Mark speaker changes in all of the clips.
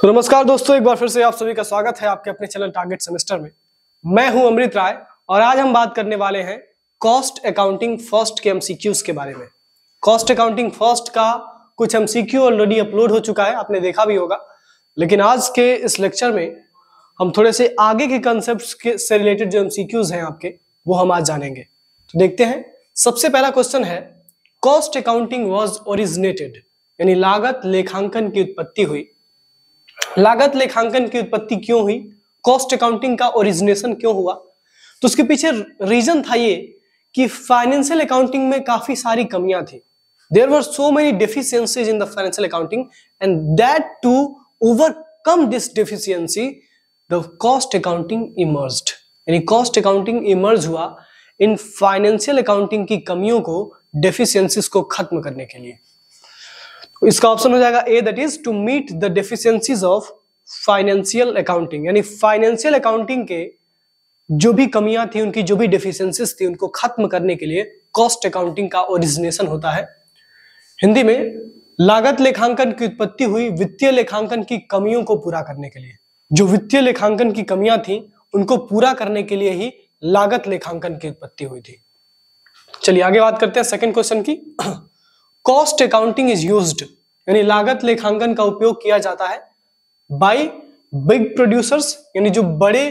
Speaker 1: तो नमस्कार दोस्तों एक बार फिर से आप सभी का स्वागत है आपके अपने चैनल टारगेट सेमेस्टर में मैं हूं अमृत राय और आज हम बात करने वाले हैं कॉस्ट अकाउंटिंग फर्स्ट के एमसीक्यूज के बारे में कॉस्ट अकाउंटिंग फर्स्ट का कुछ एमसीक्यू ऑलरेडी अपलोड हो चुका है आपने देखा भी होगा लेकिन आज के इस लेक्चर में हम थोड़े से आगे के कॉन्सेप्ट से रिलेटेड जो एमसीक्यूज हैं आपके वो हम आज जानेंगे तो देखते हैं सबसे पहला क्वेश्चन है कॉस्ट अकाउंटिंग वॉज ओरिजिनेटेड यानी लागत लेखांकन की उत्पत्ति हुई लागत लेखांकन की उत्पत्ति क्यों हुई कॉस्ट अकाउंटिंग का ओरिजिनेशन क्यों हुआ तो उसके पीछे रीजन था ये कि फाइनेंशियल अकाउंटिंग में काफी सारी कमियां थी there were so many deficiencies in the financial accounting and that to overcome this deficiency the cost accounting emerge यानी कॉस्ट अकाउंटिंग इमर्ज हुआ इन फाइनेंशियल अकाउंटिंग की कमियों को डेफिशिएंसीज को खत्म करने के लिए इसका ऑप्शन हो जाएगा A that is to meet the deficiencies of financial accounting यानी फाइनेंशियल अकाउंटिंग के जो भी कमियां थी उनकी जो भी डिफिशियंसीज थी उनको खत्म करने के लिए कॉस्ट अकाउंटिंग का ओरिजिनेशन होता है हिंदी में लागत लेखांकन की उत्पत्ति हुई वित्तीय लेखांकन की कमियों को पूरा करने के लिए जो वित्तीय लेखांकन की कमियां थी उनको पूरा करने के लिए ही लागत लेखांकन की उत्पत्ति हुई थी चलिए आगे बात करते हैं सेकंड क्वेश्चन की कॉस्ट अकाउंटिंग इज यूज्ड यानी लागत लेखांकन का उपयोग किया जाता है बाय बिग प्रोड्यूसर्स यानी जो बड़े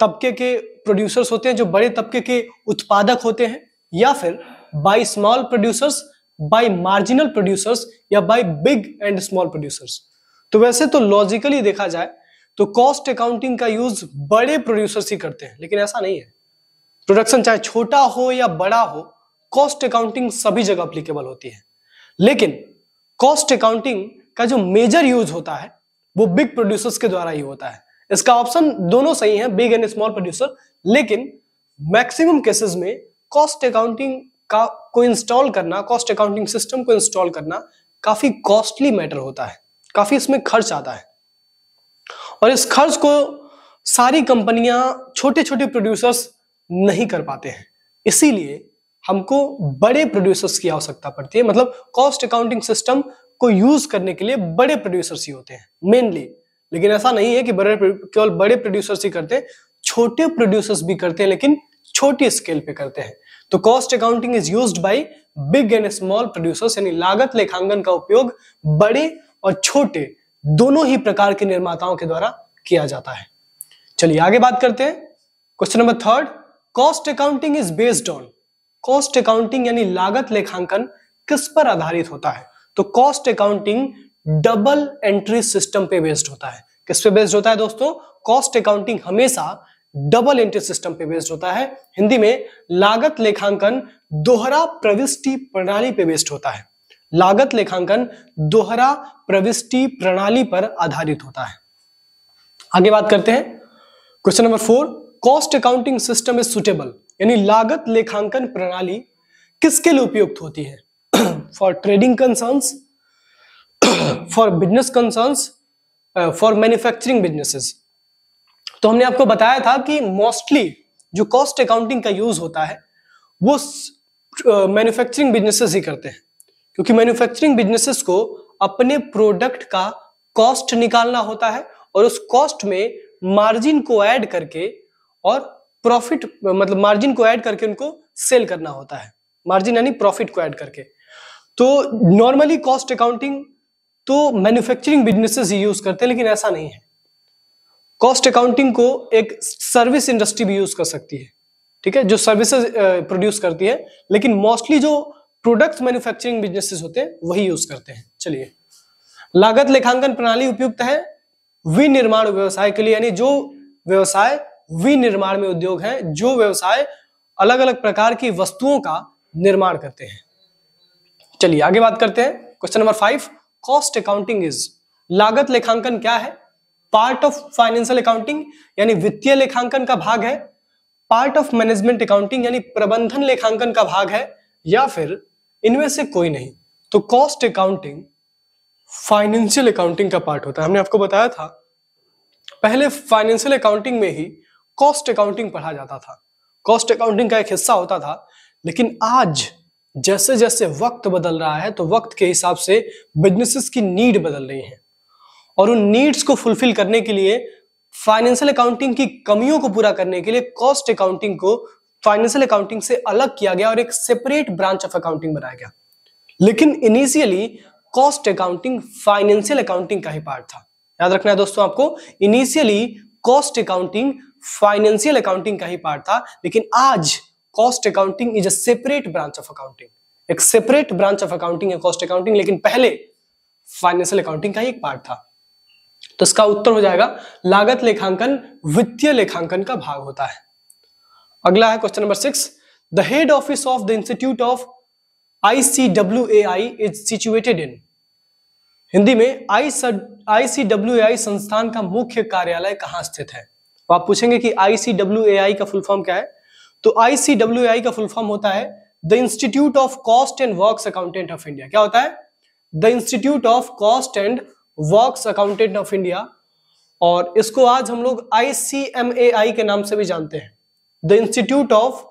Speaker 1: तबके के प्रोड्यूसर्स होते हैं जो बड़े तबके के उत्पादक होते हैं या फिर by small producers by marginal producers या by big and small producers तो वैसे तो लॉजिकली देखा जाए तो कॉस्ट अकाउंटिंग का यूज बड़े प्रोड्यूसर्स ही करते हैं लेकिन ऐसा नहीं है प्रोडक्शन चाहे छोटा हो या बड़ा हो कॉस्ट अकाउंटिंग सभी जगह अप्लीकेबल होती है लेकिन कॉस्ट अकाउंटिंग का जो मेजर यूज होता है वो बिग प्रोड्यूसर्स के द्वारा ही होता है इसका ऑप्शन दोनों सही है बिग एंड स्मॉल प्रोड्यूसर लेकिन मैक्सिमम केसेस में कॉस्ट अकाउंटिंग का को इंस्टॉल करना कॉस्ट अकाउंटिंग सिस्टम को इंस्टॉल करना काफी कॉस्टली मैटर होता है काफी इसमें खर्च आता है और इस खर्च को सारी कंपनियां छोटे छोटे प्रोड्यूसर्स नहीं कर पाते हैं इसीलिए हमको बड़े प्रोड्यूसर्स की आवश्यकता पड़ती है मतलब कॉस्ट अकाउंटिंग सिस्टम को यूज करने के लिए बड़े प्रोड्यूसर्स ही होते हैं मेनली लेकिन ऐसा नहीं है कि बड़े केवल बड़े प्रोड्यूसर्स ही करते हैं छोटे प्रोड्यूसर्स भी करते हैं लेकिन छोटी स्केल पे करते हैं तो cost accounting is use by big and small producers यानी लागत लेखांकन का उपयोग बड़े और छोटे दोनों ही प्रकार के निर्माताओं के द्वारा किया जाता है चलिए आगे बात करते हैं question number third cost accounting is based on cost accounting यानी लागत लेखांकन किस पर आधारित होता है तो cost accounting double entry system पे बेस्ड होता है किस पे बेस्ड होता है दोस्तों कॉस्ट अकाउंटिंग हमेशा डबल एंट्री सिस्टम पे बेस्ड होता है हिंदी में लागत लेखांकन दोहरा प्रविष्टि प्रणाली पे बेस्ड होता है लागत लेखांकन दोहरा प्रविष्टि प्रणाली पर आधारित होता है आगे बात करते हैं question number four cost accounting system is suitable यानी लागत लेखांकन प्रणाली किसके लिए उपयुक्त होती है for trading concerns for business concerns for manufacturing businesses तो हमने आपको बताया था कि मोस्टली जो कॉस्ट अकाउंटिंग का यूज होता है वो मैन्युफैक्चरिंग बिजनेसेस uh, ही करते हैं क्योंकि मैन्युफैक्चरिंग बिजनेसेस को अपने प्रोडक्ट का कॉस्ट निकालना होता है और उस कॉस्ट में मार्जिन को ऐड करके और प्रॉफिट मतलब मार्जिन को ऐड करके उनको सेल करना होता है मार्जिन यानी प्रॉफिट को ऐड करके तो नॉर्मली कॉस्ट अकाउंटिंग तो मैन्युफैक्चरिंग बिजनेसेस ही यूज करते हैं लेकिन ऐसा नहीं है कॉस्ट अकाउंटिंग को एक सर्विस इंडस्ट्री भी यूज कर सकती है ठीक है जो सर्विसेज प्रोड्यूस करती है लेकिन मोस्टली जो प्रोडक्ट मैन्युफैक्चरिंग बिजनेसेस होते हैं वही यूज करते हैं चलिए लागत लेखांकन प्रणाली उपयुक्त है विनिर्माण व्यवसाय के लिए यानी जो व्यवसाय विनिर्माण में उद्योग है जो व्यवसाय अलग अलग प्रकार की वस्तुओं का निर्माण करते हैं चलिए आगे बात करते हैं question number five cost accounting is लागत लेखांकन क्या है पार्ट ऑफ फाइनेंशियल अकाउंटिंग यानी वित्तीय लेखांकन का भाग है पार्ट ऑफ मैनेजमेंट अकाउंटिंग यानी प्रबंधन लेखांकन का भाग है या फिर इनमें से कोई नहीं तो कॉस्ट अकाउंटिंग फाइनेंशियल अकाउंटिंग का पार्ट होता है हमने आपको बताया था पहले फाइनेंशियल अकाउंटिंग में ही कॉस्ट अकाउंटिंग पढ़ा जाता था कॉस्ट अकाउंटिंग का एक हिस्सा होता था लेकिन आज जैसे जैसे वक्त बदल रहा है तो वक्त के हिसाब से बिजनेसेस की नीड बदल रही है और उन नीड्स को फुलफिल करने के लिए फाइनेंशियल अकाउंटिंग की कमियों को पूरा करने के लिए कॉस्ट अकाउंटिंग को फाइनेंशियल अकाउंटिंग से अलग किया गया और एक सेपरेट ब्रांच ऑफ अकाउंटिंग बनाया गया लेकिन initially cost accounting financial accounting का ही पार्ट था याद रखना है दोस्तों आपको initially cost accounting financial accounting का ही पार्ट था लेकिन आज cost accounting is a separate branch of accounting एक सेपरेट ब्रांच ऑफ अकाउंटिंग है कॉस्ट अकाउंटिंग लेकिन पहले फाइनेंशियल अकाउंटिंग का ही एक पार्ट था तो इसका उत्तर हो जाएगा लागत लेखांकन वित्तीय लेखांकन का भाग होता है अगला है question number six the head office of the institute of ICWAI is situated in Hindi में आई आई संस्थान का मुख्य कार्यालय कहां स्थित है तो आप पूछेंगे कि आई का फुल फॉर्म क्या है तो आई का फुल फॉर्म होता है the institute of cost and work accountant of India क्या होता है the institute of cost and work accountant of India और इसको आज हम लोग आई के नाम से भी जानते हैं the institute of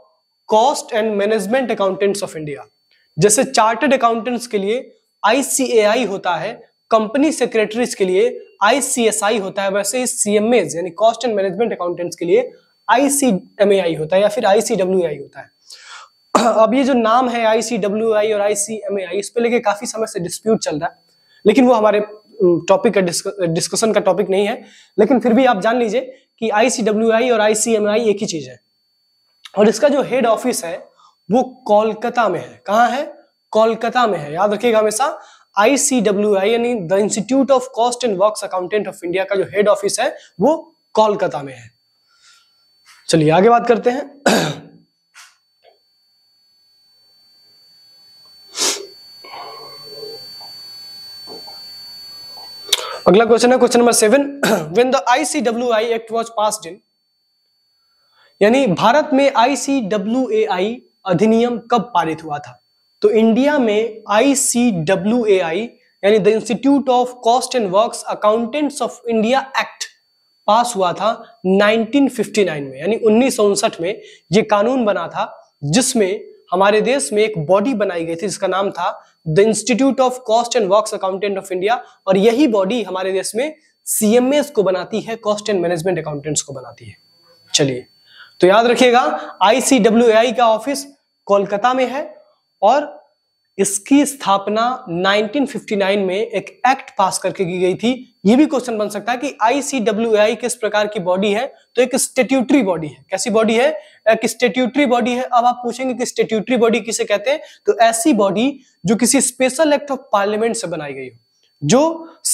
Speaker 1: cost and management accountants of India जैसे चार्टेड अकाउंटेंट्स के लिए आईसीएआई होता है कंपनी सेक्रेटरीज के लिए आईसीएसआई होता है वैसे ही सीएमए यानी कॉस्ट एंड मैनेजमेंट अकाउंटेंट्स के लिए आईसीएमएआई होता है या फिर आईसीडब्ल्यूआई होता है अब ये जो नाम है आईसीडब्ल्यूआई और आईसीएमएआई इस पर लेके काफी समय से डिस्प्यूट चल रहा है लेकिन वो हमारे टॉपिक का डिस्कशन का टॉपिक नहीं है लेकिन फिर भी आप जान लीजिए कि आईसीडब्ल्यूआई और आईसीएमएआई एक ही चीज है और इसका जो हेड ऑफिस है वो कोलकाता में है कहाँ है कोलकाता में है याद रखिएगा हमेशा आईसीडब्ल्यूआई यानी the institute of cost and works accountant of India का जो हेड ऑफिस है वो कोलकाता में है चलिए आगे बात करते हैं अगला क्वेश्चन है question number seven when the ICWI act was passed in यानी भारत में आईसीडब्ल्यूएआई अधिनियम कब पारित हुआ था तो इंडिया में आई सी डब्ल्यू ए आई यानी the institute of cost and works accountants of India act pass हुआ था 1959 में यानी उन्नीस में ये कानून बना था जिसमें हमारे देश में एक बॉडी बनाई गई थी जिसका नाम था the institute of cost and works accountant of India और यही बॉडी हमारे देश में सीएमएस को बनाती है कॉस्ट एंड मैनेजमेंट अकाउंटेंट्स को बनाती है चलिए तो याद रखिएगा आईसीडब्ल्यू का ऑफिस कोलकाता में है और इसकी स्थापना 1959 में एक एक्ट पास करके की गई थी ये भी क्वेश्चन बन सकता है कि आईसीडब्ल्यूआई किस प्रकार की बॉडी है तो एक स्टेट्यूटरी बॉडी है कैसी बॉडी है एक स्टेट्यूटरी बॉडी है अब आप पूछेंगे कि स्टेट्यूटरी बॉडी किसे कहते हैं तो ऐसी बॉडी जो किसी स्पेशल एक्ट ऑफ पार्लियामेंट से बनाई गई हो जो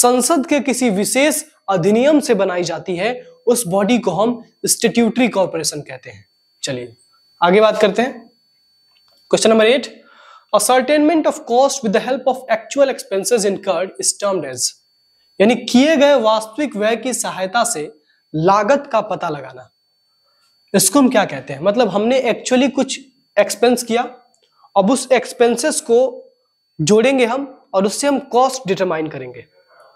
Speaker 1: संसद के किसी विशेष अधिनियम से बनाई जाती है उस बॉडी को हम स्टेट्यूटरी कॉरपोरेशन कहते हैं चलिए आगे बात करते हैं question number eight ascertainment of cost with the help of actual expenses incurred is termed as यानी किए गए वास्तविक व्यय की सहायता से लागत का पता लगाना इसको हम क्या कहते हैं मतलब हमने एक्चुअली कुछ एक्सपेंस किया अब उस एक्सपेंसेस को जोड़ेंगे हम और उससे हम कॉस्ट डिटरमाइन करेंगे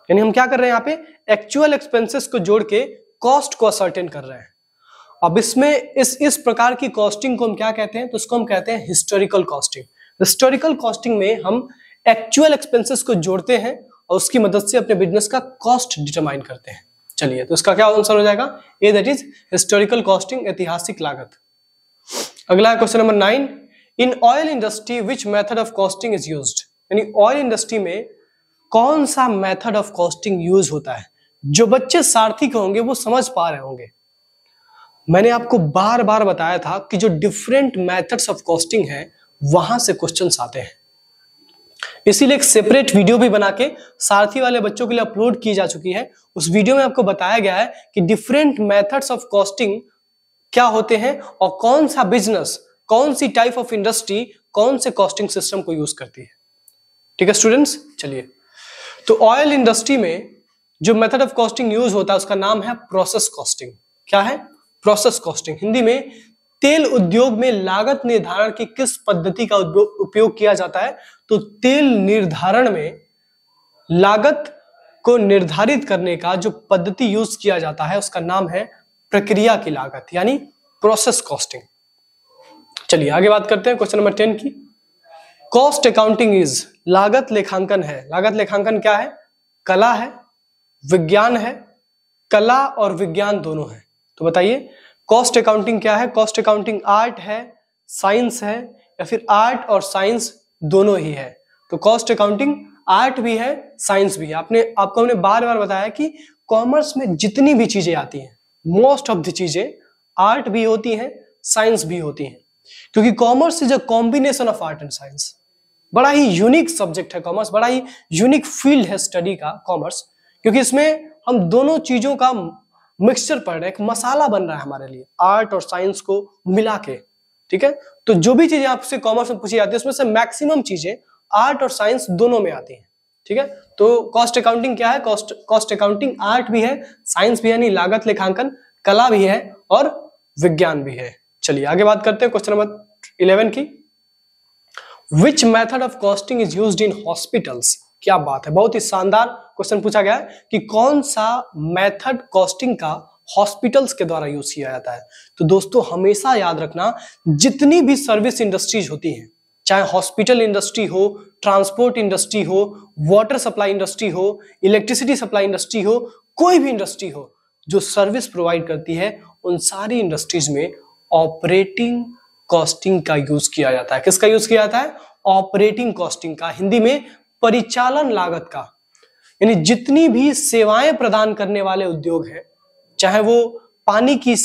Speaker 1: यानी हम क्या कर रहे हैं यहाँ पे एक्चुअल एक्सपेंसेस को जोड़ के कॉस्ट को असर्टेन कर रहे हैं अब इसमें इस इस प्रकार की कॉस्टिंग को हम क्या कहते हैं तो उसको हम कहते हैं हिस्टोरिकल कॉस्टिंग हिस्टोरिकल कॉस्टिंग में हम एक्चुअल एक्सपेंसेस को जोड़ते हैं और उसकी मदद से अपने बिजनेस का कॉस्ट डिटरमाइन करते हैं चलिए तो इसका क्या आंसर हो जाएगा A that is historical costing ऐतिहासिक लागत अगला question number nine in oil industry which method of costing is use यानी ऑयल इंडस्ट्री में कौन सा मेथड ऑफ कॉस्टिंग यूज होता है जो बच्चे सार्थिक होंगे वो समझ पा रहे होंगे मैंने आपको बार बार बताया था कि जो डिफरेंट मेथड्स ऑफ कॉस्टिंग है वहां से क्वेश्चन आते हैं इसीलिए एक सेपरेट वीडियो भी बना के सारथी वाले बच्चों के लिए अपलोड की जा चुकी है उस वीडियो में आपको बताया गया है कि डिफरेंट मेथड्स ऑफ कॉस्टिंग क्या होते हैं और कौन सा बिजनेस कौन सी टाइप ऑफ इंडस्ट्री कौन से कॉस्टिंग सिस्टम को यूज करती है ठीक है स्टूडेंट्स चलिए तो ऑयल इंडस्ट्री में जो मेथड ऑफ कॉस्टिंग यूज होता है उसका नाम है प्रोसेस कॉस्टिंग क्या है प्रोसेस कॉस्टिंग हिंदी में तेल उद्योग में लागत निर्धारण की किस पद्धति का उपयोग किया जाता है तो तेल निर्धारण में लागत को निर्धारित करने का जो पद्धति यूज किया जाता है उसका नाम है प्रक्रिया की लागत यानी प्रोसेस कॉस्टिंग चलिए आगे बात करते हैं क्वेश्चन नंबर टेन की कॉस्ट अकाउंटिंग इज लागत लेखांकन है लागत लेखांकन क्या है कला है विज्ञान है कला और विज्ञान दोनों है तो बताइए कॉस्ट अकाउंटिंग क्या है कॉस्ट अकाउंटिंग आर्ट है साइंस है या फिर आर्ट और साइंस दोनों ही है तो कॉस्ट अकाउंटिंग आर्ट भी है साइंस भी है आपने आपको हमने बार बार बताया कि कॉमर्स में जितनी भी चीजें आती हैं मोस्ट ऑफ द चीजें आर्ट भी होती हैं साइंस भी होती हैं क्योंकि commerce is a combination of art and science बड़ा ही यूनिक सब्जेक्ट है कॉमर्स बड़ा ही यूनिक फील्ड है स्टडी का कॉमर्स क्योंकि इसमें हम दोनों चीजों का मिक्सचर पड़ रहा है एक मसाला बन रहा है हमारे लिए आर्ट और साइंस को मिला के ठीक है तो जो भी चीजें आपसे कॉमर्स में पूछी जाती है उसमें से मैक्सिमम चीजें आर्ट और साइंस दोनों में आती हैं ठीक है तो कॉस्ट अकाउंटिंग क्या है कॉस्ट कॉस्ट अकाउंटिंग आर्ट भी है साइंस भी यानी लागत लेखांकन कला भी है और विज्ञान भी है चलिए आगे बात करते हैं क्वेश्चन नंबर इलेवन की which method of costing is use in hospitals क्या बात है बहुत ही शानदार क्वेश्चन पूछा गया है कि कौन सा मेथड कॉस्टिंग का हॉस्पिटल्स के द्वारा यूज किया जाता है तो दोस्तों हमेशा याद रखना जितनी भी सर्विस इंडस्ट्रीज होती हैं चाहे हॉस्पिटल इंडस्ट्री हो ट्रांसपोर्ट इंडस्ट्री हो वाटर सप्लाई इंडस्ट्री हो इलेक्ट्रिसिटी सप्लाई इंडस्ट्री हो कोई भी इंडस्ट्री हो जो सर्विस प्रोवाइड करती है उन सारी इंडस्ट्रीज में ऑपरेटिंग कॉस्टिंग का यूज किया जाता है किसका यूज किया जाता है ऑपरेटिंग कॉस्टिंग का हिंदी में परिचालन लागत का यानी जितनी भी सेवाएं प्रदान करने वाले उद्योग हैं चाहे वो पानी की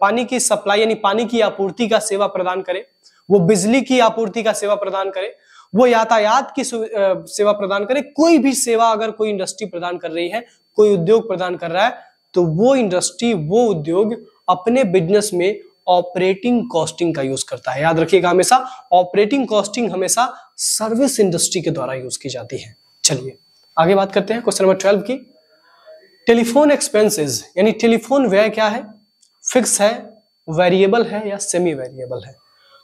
Speaker 1: पानी की सप्लाई यानी पानी की आपूर्ति का सेवा प्रदान करे वो बिजली की आपूर्ति का सेवा प्रदान करे वो यातायात की सेवा प्रदान करे कोई भी सेवा अगर कोई इंडस्ट्री प्रदान कर रही है कोई उद्योग प्रदान कर रहा है तो वो इंडस्ट्री वो उद्योग अपने बिजनेस में ऑपरेटिंग कॉस्टिंग का यूज करता है याद रखिएगा हमेशा ऑपरेटिंग कॉस्टिंग हमेशा सर्विस इंडस्ट्री के द्वारा यूज की जाती है चलिए आगे बात करते हैं क्वेश्चन नंबर ट्वेल्व की टेलीफोन एक्सपेंसेस यानी टेलीफोन व्यय क्या है फिक्स है वेरिएबल है या सेमी वेरिएबल है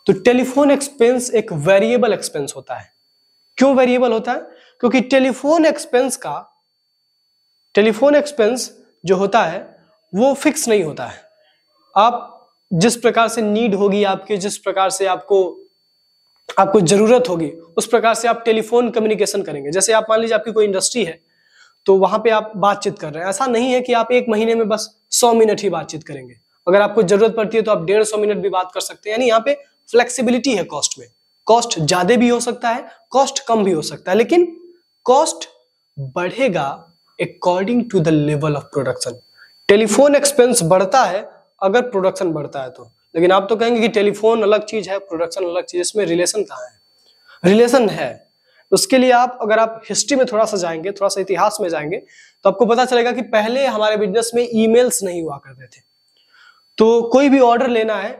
Speaker 1: तो टेलीफोन एक्सपेंस एक वेरिएबल एक्सपेंस होता है क्यों वेरिएबल होता है क्योंकि टेलीफोन एक्सपेंस का टेलीफोन एक्सपेंस जो होता है वो फिक्स नहीं होता है आप जिस प्रकार से नीड होगी आपके जिस प्रकार से आपको आपको जरूरत होगी उस प्रकार से आप टेलीफोन कम्युनिकेशन करेंगे जैसे आप मान लीजिए आपकी कोई इंडस्ट्री है तो वहां पे आप बातचीत कर रहे हैं ऐसा नहीं है कि आप एक महीने में बस सौ मिनट ही बातचीत करेंगे अगर आपको जरूरत पड़ती है तो आप डेढ़ सौ मिनट भी बात कर सकते हैं यानी यहाँ पे फ्लेक्सिबिलिटी है कॉस्ट में कॉस्ट ज्यादा भी हो सकता है कॉस्ट कम भी हो सकता है लेकिन कॉस्ट बढ़ेगा according to the level of production telephone expense बढ़ता है अगर प्रोडक्शन बढ़ता है तो लेकिन आप तो कहेंगे कि टेलीफोन अलग चीज है प्रोडक्शन अलग चीज इसमें रिलेशन कहाँ है रिलेशन है उसके लिए आप अगर आप हिस्ट्री में थोड़ा सा जाएंगे थोड़ा सा इतिहास में जाएंगे तो आपको पता चलेगा कि पहले हमारे बिजनेस में ईमेल्स नहीं हुआ करते थे तो कोई भी ऑर्डर लेना है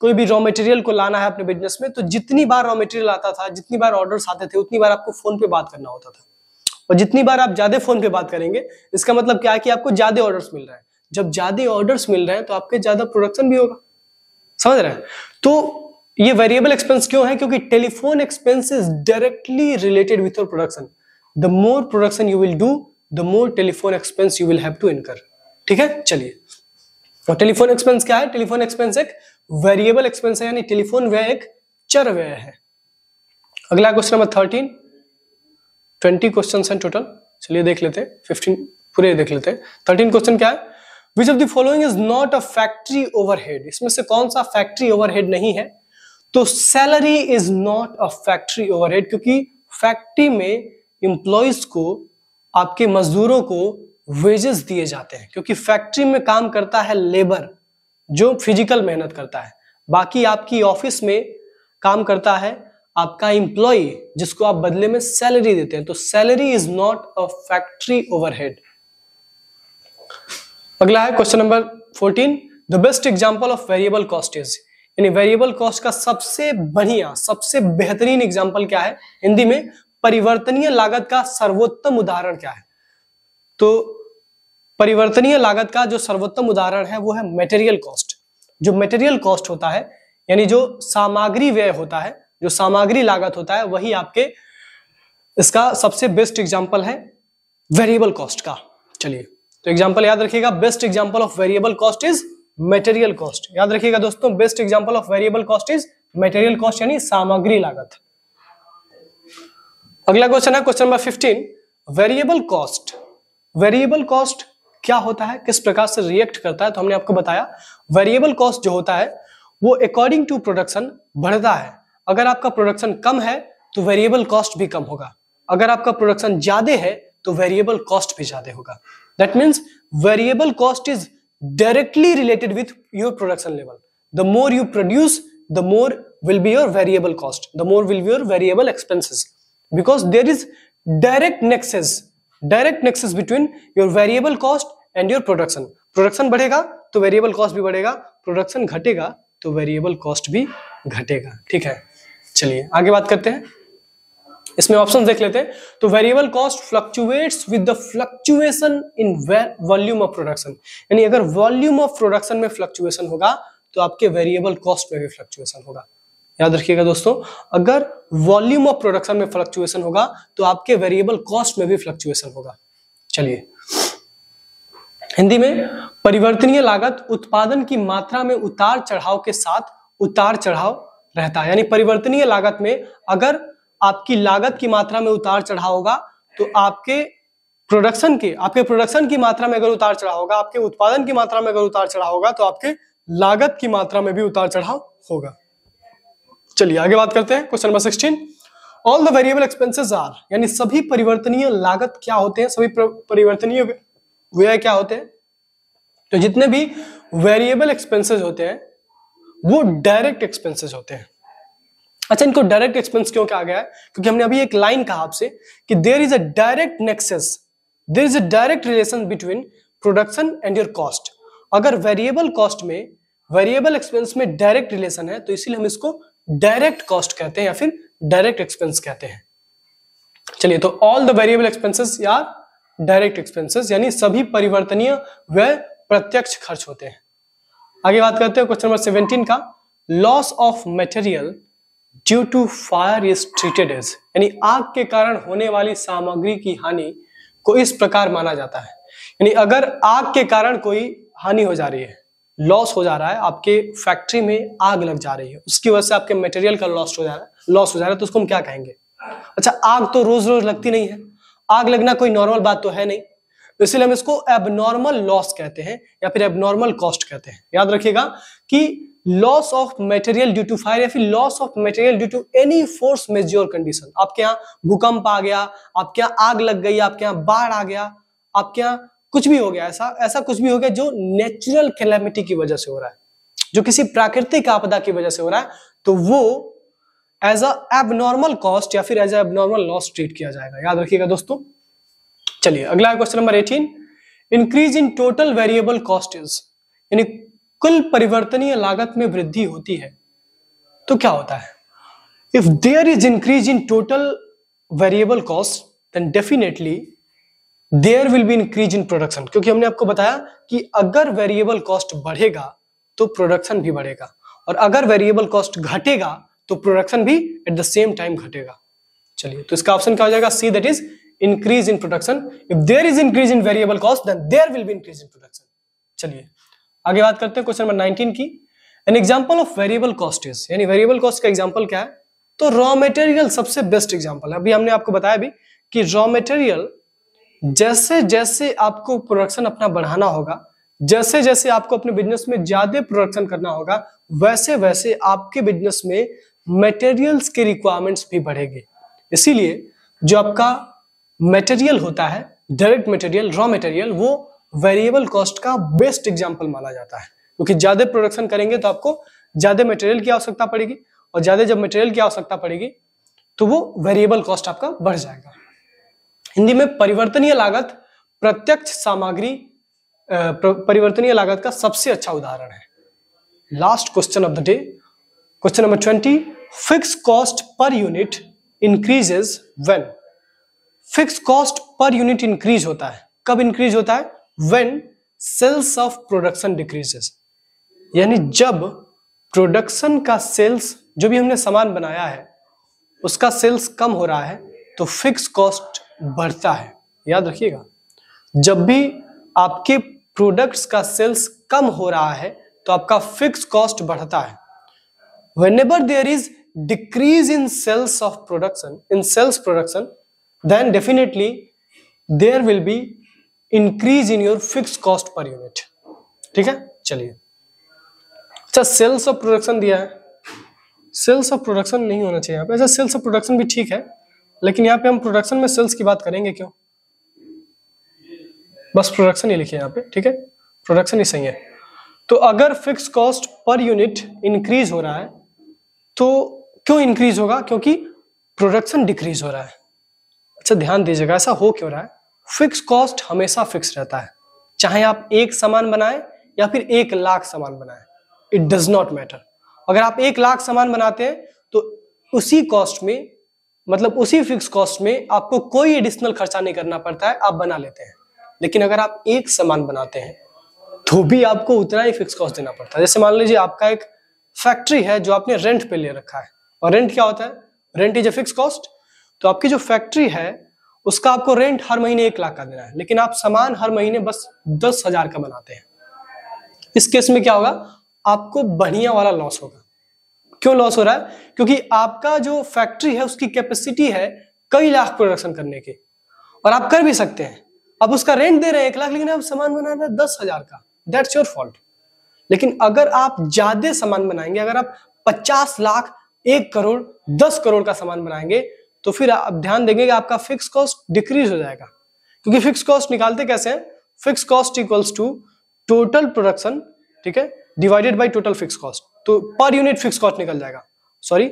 Speaker 1: कोई भी रॉ मटेरियल को लाना है अपने बिजनेस में तो जितनी बार रॉ मटेरियल आता था जितनी बार ऑर्डर्स आते थे उतनी बार आपको फोन पे बात करना होता था और जितनी बार आप ज्यादा फोन पे बात करेंगे इसका मतलब क्या है कि आपको ज्यादा ऑर्डर्स मिल रहा है जब ज्यादा ऑर्डर्स मिल रहे हैं तो आपके ज्यादा प्रोडक्शन भी होगा समझ रहे हैं तो ये वेरिएबल एक्सपेंस क्यों है क्योंकि telephone expense is directly related with your production the more production you will do the more telephone expense you will have to incur ठीक है चलिए और टेलीफोन एक्सपेंस क्या है टेलीफोन एक्सपेंस एक वेरिएबल एक्सपेंस है यानी टेलीफोन व्यय एक चर व्यय है अगला question number thirteen twenty question है टोटल चलिए देख लेते हैं फिफ्टीन पूरे देख लेते हैं थर्टीन क्वेश्चन क्या है which of the following is not a factory overhead इसमें से कौन सा फैक्ट्री ओवरहेड नहीं है तो salary is not a factory overhead क्योंकि फैक्ट्री में इंप्लॉयज को आपके मजदूरों को वेजेस दिए जाते हैं क्योंकि फैक्ट्री में काम करता है लेबर जो फिजिकल मेहनत करता है बाकी आपकी ऑफिस में काम करता है आपका इंप्लॉय जिसको आप बदले में सैलरी देते हैं तो salary is not a factory overhead अगला है question number fourteen the best example of variable cost is यानी वेरिएबल कॉस्ट का सबसे बढ़िया सबसे बेहतरीन एग्जाम्पल क्या है हिंदी में परिवर्तनीय लागत का सर्वोत्तम उदाहरण क्या है तो परिवर्तनीय लागत का जो सर्वोत्तम उदाहरण है वो है मेटेरियल कॉस्ट जो मेटेरियल कॉस्ट होता है यानी जो सामग्री व्यय होता है जो सामग्री लागत होता है वही आपके इसका सबसे बेस्ट एग्जाम्पल है वेरिएबल कॉस्ट का चलिए तो एग्जाम्पल याद रखिएगा best example of variable cost is material cost याद रखिएगा दोस्तों best example of variable cost is material cost यानी सामग्री लागत अगला क्वेश्चन है question number fifteen variable cost variable cost क्या होता है किस प्रकार से रिएक्ट करता है तो हमने आपको बताया वेरिएबल कॉस्ट जो होता है वो अकॉर्डिंग टू प्रोडक्शन बढ़ता है अगर आपका प्रोडक्शन कम है तो वेरिएबल कॉस्ट भी कम होगा अगर आपका प्रोडक्शन ज्यादा है तो वेरिएबल कॉस्ट भी ज्यादा होगा that means variable cost is directly related with your production level the more you produce the more will be your variable cost the more will be your variable expenses because there is direct nexus direct nexus between your variable cost and your production production बढ़ेगा तो variable cost भी बढ़ेगा production घटेगा तो variable cost भी घटेगा ठीक है चलिए आगे बात करते हैं इसमें ऑप्शन देख लेते हैं तो variable cost fluctuates with the fluctuation in volume of production यानी अगर वॉल्यूम ऑफ प्रोडक्शन में फ्लक्चुएशन होगा तो आपके वेरिएबल कॉस्ट में भी फ्लक्चुएशन होगा याद रखिएगा दोस्तों अगर वॉल्यूम ऑफ प्रोडक्शन में फ्लक्चुएशन होगा तो आपके वेरिएबल कॉस्ट में भी फ्लक्चुएशन होगा चलिए हिंदी में परिवर्तनीय लागत उत्पादन की मात्रा में उतार चढ़ाव के साथ उतार चढ़ाव रहता है यानी परिवर्तनीय लागत में अगर आपकी लागत की मात्रा में उतार चढ़ाव होगा तो आपके प्रोडक्शन के आपके प्रोडक्शन की मात्रा में अगर उतार चढ़ाव होगा आपके उत्पादन की मात्रा में अगर उतार चढ़ाव होगा तो आपके लागत की मात्रा में भी उतार चढ़ाव होगा चलिए आगे बात करते हैं question number sixteen all the variable expenses are यानी सभी परिवर्तनीय लागत क्या होते हैं सभी परिवर्तनीय व्यय क्या होते हैं तो जितने भी वेरिएबल एक्सपेंसेस होते हैं वो डायरेक्ट एक्सपेंसेस होते हैं अच्छा इनको डायरेक्ट एक्सपेंस क्यों कहा गया है क्योंकि हमने अभी एक लाइन कहा आपसे कि there is a direct nexus there is a direct relation between production and your cost अगर वेरिएबल कॉस्ट में वेरिएबल एक्सपेंस में डायरेक्ट रिलेशन है तो इसीलिए हम इसको डायरेक्ट कॉस्ट कहते हैं या फिर डायरेक्ट एक्सपेंस कहते हैं चलिए तो ऑल द वेरिएबल एक्सपेंसेस या डायरेक्ट एक्सपेंसेस यानी सभी परिवर्तनीय व प्रत्यक्ष खर्च होते हैं आगे बात करते हैं क्वेश्चन नंबर सेवेंटीन का loss of material due to fire is treated as यानी आग के कारण होने वाली सामग्री की हानि को इस प्रकार माना जाता है यानी अगर आग के कारण कोई हानि हो जा रही है लॉस हो जा रहा है आपके फैक्ट्री में आग लग जा रही है उसकी वजह से आपके मटेरियल का लॉस हो जा रहा है लॉस हो जा रहा है तो उसको हम क्या कहेंगे अच्छा आग तो रोज रोज लगती नहीं है आग लगना कोई नॉर्मल बात तो है नहीं तो इसलिए हम इसको एबनॉर्मल लॉस कहते हैं या फिर एबनॉर्मल कॉस्ट कहते हैं याद रखिएगा कि loss of material due to fire या फिर loss of material due to any force majeure condition आपके यहाँ भूकंप आ गया आपके यहाँ आग लग गई आपके यहाँ बाढ़ आ गया आपके यहाँ कुछ भी हो गया ऐसा ऐसा कुछ भी हो गया जो नेचुरल कैलेमिटी की वजह से हो रहा है जो किसी प्राकृतिक आपदा की वजह से हो रहा है तो वो एज अ एबनॉर्मल कॉस्ट या फिर as a abnormal loss treat किया जाएगा याद रखिएगा दोस्तों चलिए अगला question number eighteen increase in total variable cost is यानी कुल परिवर्तनीय लागत में वृद्धि होती है तो क्या होता है if there is increase in total variable cost then definitely there will be increase in production क्योंकि हमने आपको बताया कि अगर वेरिएबल कॉस्ट बढ़ेगा तो प्रोडक्शन भी बढ़ेगा और अगर वेरिएबल कॉस्ट घटेगा तो प्रोडक्शन भी एट द सेम टाइम घटेगा चलिए तो इसका ऑप्शन क्या हो जाएगा C that is increase in production if there is increase in variable cost then there will be increase in production चलिए आगे बात करते हैं क्वेश्चन नंबर 19 की an example of variable cost is यानी वेरिएबल कॉस्ट का एग्जांपल क्या है तो रॉ मटेरियल सबसे बेस्ट एग्जांपल है अभी हमने आपको बताया भी कि रॉ मटेरियल जैसे जैसे आपको प्रोडक्शन अपना बढ़ाना होगा जैसे जैसे आपको अपने बिजनेस में ज्यादा प्रोडक्शन करना होगा वैसे वैसे आपके बिजनेस में मेटेरियल्स के रिक्वायरमेंट्स भी बढ़ेंगे इसीलिए जो आपका मटेरियल होता है डायरेक्ट मटेरियल रॉ मटेरियल वो वेरिएबल कॉस्ट का बेस्ट एग्जाम्पल माना जाता है क्योंकि ज्यादा प्रोडक्शन करेंगे तो आपको ज्यादा मटेरियल की आवश्यकता पड़ेगी और ज्यादा जब मटेरियल की आवश्यकता पड़ेगी तो वो वेरिएबल कॉस्ट आपका बढ़ जाएगा हिंदी में परिवर्तनीय लागत प्रत्यक्ष सामग्री परिवर्तनीय लागत का सबसे अच्छा उदाहरण है last question of the day question number twenty fix cost per unit increases when fix cost per unit increase होता है कब इंक्रीज होता है when sales of production decreases यानी जब प्रोडक्शन का सेल्स जो भी हमने सामान बनाया है उसका सेल्स कम हो रहा है तो फिक्स कॉस्ट बढ़ता है याद रखिएगा जब भी आपके प्रोडक्ट्स का सेल्स कम हो रहा है तो आपका फिक्स कॉस्ट बढ़ता है whenever there is decrease in sales of production in sales production then definitely there will be increase in your fix cost per unit ठीक है चलिए अच्छा सेल्स ऑफ प्रोडक्शन दिया है सेल्स ऑफ प्रोडक्शन नहीं होना चाहिए यहाँ पे अच्छा सेल्स ऑफ प्रोडक्शन भी ठीक है लेकिन यहाँ पे हम प्रोडक्शन में सेल्स की बात करेंगे क्यों बस प्रोडक्शन ही लिखिए यहाँ पे ठीक है प्रोडक्शन ही सही है तो अगर fix cost per unit increase हो रहा है तो क्यों इंक्रीज होगा क्योंकि प्रोडक्शन डिक्रीज हो रहा है अच्छा ध्यान दीजिएगा ऐसा हो क्यों रहा है फिक्स कॉस्ट हमेशा फिक्स रहता है चाहे आप एक सामान बनाएं या फिर एक लाख सामान बनाएं इट डज नॉट मैटर अगर आप एक लाख सामान बनाते हैं तो उसी कॉस्ट में मतलब उसी फिक्स कॉस्ट में आपको कोई एडिशनल खर्चा नहीं करना पड़ता है आप बना लेते हैं लेकिन अगर आप एक सामान बनाते हैं तो भी आपको उतना ही फिक्स कॉस्ट देना पड़ता है जैसे मान लीजिए आपका एक फैक्ट्री है जो आपने रेंट पे ले रखा है और रेंट क्या होता है rent is a fix cost तो आपकी जो फैक्ट्री है उसका आपको रेंट हर महीने एक लाख का देना है लेकिन आप सामान हर महीने बस दस हजार का बनाते हैं इस केस में क्या होगा आपको बढ़िया वाला लॉस होगा क्यों लॉस हो रहा है क्योंकि आपका जो फैक्ट्री है उसकी कैपेसिटी है कई लाख प्रोडक्शन करने की और आप कर भी सकते हैं अब उसका रेंट दे रहे हैं एक लाख लेकिन आप सामान बना रहे हैं दस हजार का दैट्स योर फॉल्ट लेकिन अगर आप ज्यादा सामान बनाएंगे अगर आप पचास लाख एक करोड़ दस करोड़ का सामान बनाएंगे तो फिर आप ध्यान देंगे कि आपका फिक्स कॉस्ट डिक्रीज हो जाएगा क्योंकि फिक्स कॉस्ट निकालते कैसे हैं fix cost equals to total production ठीक है divided by total fix cost तो पर यूनिट फिक्स कॉस्ट निकल जाएगा sorry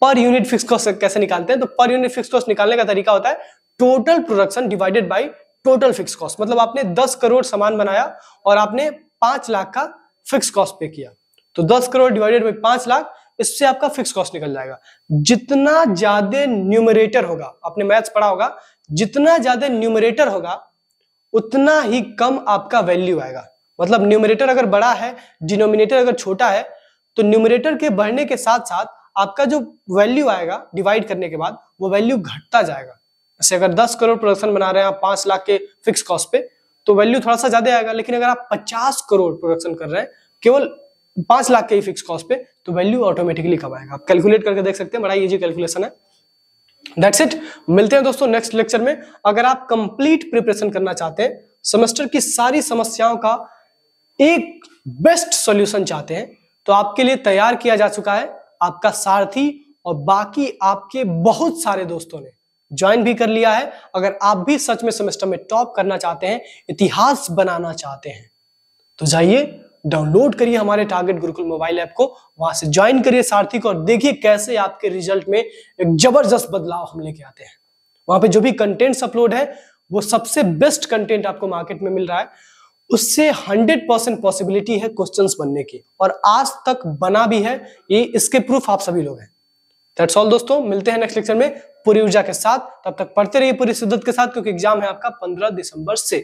Speaker 1: per unit fix cost कैसे निकालते हैं तो पर यूनिट फिक्स कॉस्ट निकालने का तरीका होता है total production divided by total fix cost मतलब आपने 10 करोड़ सामान बनाया और आपने 5 लाख का फिक्स कॉस्ट पे किया तो 10 करोड़ डिवाइडेड बाई 5 लाख इससे आपका फिक्स कॉस्ट निकल जाएगा जितना ज्यादा न्यूमरेटर होगा आपने मैथ्स पढ़ा होगा जितना ज्यादा न्यूमरेटर होगा उतना ही कम आपका वैल्यू आएगा मतलब न्यूमरेटर अगर बड़ा है डिनोमिनेटर अगर छोटा है तो न्यूमरेटर के बढ़ने के साथ साथ आपका जो वैल्यू आएगा डिवाइड करने के बाद वो वैल्यू घटता जाएगा जैसे अगर 10 करोड़ प्रोडक्शन बना रहे हैं आप पांच लाख के फिक्स कॉस्ट पे तो वैल्यू थोड़ा सा ज्यादा आएगा लेकिन अगर आप 50 करोड़ प्रोडक्शन कर रहे हैं केवल पांच लाख के ही फिक्स कॉस्ट पे तो वैल्यू ऑटोमेटिकली कब आएगा आप कैलकुलेट करके देख सकते हैं बड़ा इजी कैलकुलेशन है दैट्स इट मिलते हैं दोस्तों नेक्स्ट लेक्चर में अगर आप कंप्लीट प्रिपरेशन करना चाहते हैं सेमेस्टर की सारी समस्याओं का एक बेस्ट सॉल्यूशन चाहते हैं तो आपके लिए तैयार किया जा चुका है आपका सारथी और बाकी आपके बहुत सारे दोस्तों ने ज्वाइन भी कर लिया है अगर आप भी सच में सेमेस्टर में टॉप करना चाहते हैं इतिहास बनाना चाहते हैं तो जाइए डाउनलोड करिए हमारे टारगेट गुरुकुल मोबाइल ऐप को वहां से ज्वाइन करिए सारथी को और देखिए कैसे आपके रिजल्ट में एक जबरदस्त बदलाव हम लेके आते हैं वहां पे जो भी कंटेंट्स अपलोड है वो सबसे बेस्ट कंटेंट आपको मार्केट में मिल रहा है उससे 100 परसेंट पॉसिबिलिटी है क्वेश्चंस बनने की और आज तक बना भी है ये इसके प्रूफ आप सभी लोग हैं दैट्स ऑल दोस्तों मिलते हैं नेक्स्ट लेक्चर में पूरी ऊर्जा के साथ तब तक पढ़ते रहिए पूरी शिद्दत के साथ क्योंकि एग्जाम है आपका पंद्रह दिसंबर से